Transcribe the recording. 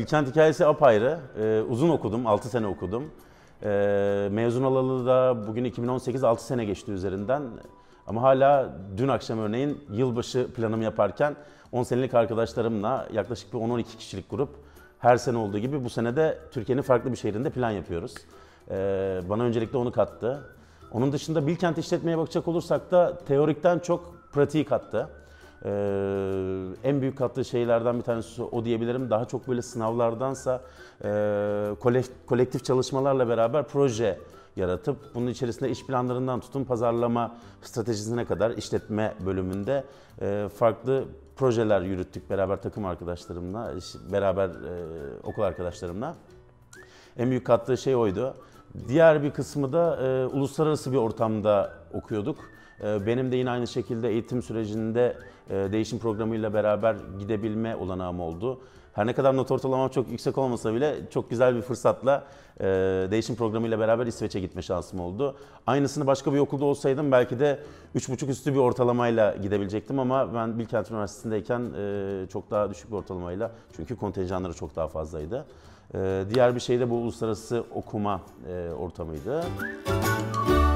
Bilkent hikayesi apayrı. Ee, uzun okudum, 6 sene okudum. Ee, mezun olalı da bugün 2018, 6 sene geçti üzerinden. Ama hala dün akşam örneğin yılbaşı planımı yaparken 10 senelik arkadaşlarımla yaklaşık bir 10-12 kişilik grup her sene olduğu gibi bu sene de Türkiye'nin farklı bir şehrinde plan yapıyoruz. Ee, bana öncelikle onu kattı. Onun dışında Bilkent işletmeye bakacak olursak da teorikten çok pratiği kattı. Ee, en büyük kattığı şeylerden bir tanesi o diyebilirim. Daha çok böyle sınavlardansa e, kolektif çalışmalarla beraber proje yaratıp bunun içerisinde iş planlarından tutun pazarlama stratejisine kadar işletme bölümünde e, farklı projeler yürüttük beraber takım arkadaşlarımla, beraber e, okul arkadaşlarımla. En büyük kattığı şey oydu. Diğer bir kısmı da e, uluslararası bir ortamda okuyorduk. Ee, benim de yine aynı şekilde eğitim sürecinde e, değişim programıyla beraber gidebilme olanağım oldu. Her ne kadar not ortalamam çok yüksek olmasa bile çok güzel bir fırsatla e, değişim programıyla beraber İsveç'e gitme şansım oldu. Aynısını başka bir okulda olsaydım belki de 3,5 üstü bir ortalamayla gidebilecektim ama ben Bilkent Üniversitesi'ndeyken e, çok daha düşük bir ortalamayla çünkü kontenjanları çok daha fazlaydı. E, diğer bir şey de bu uluslararası okuma ortamıydı. Müzik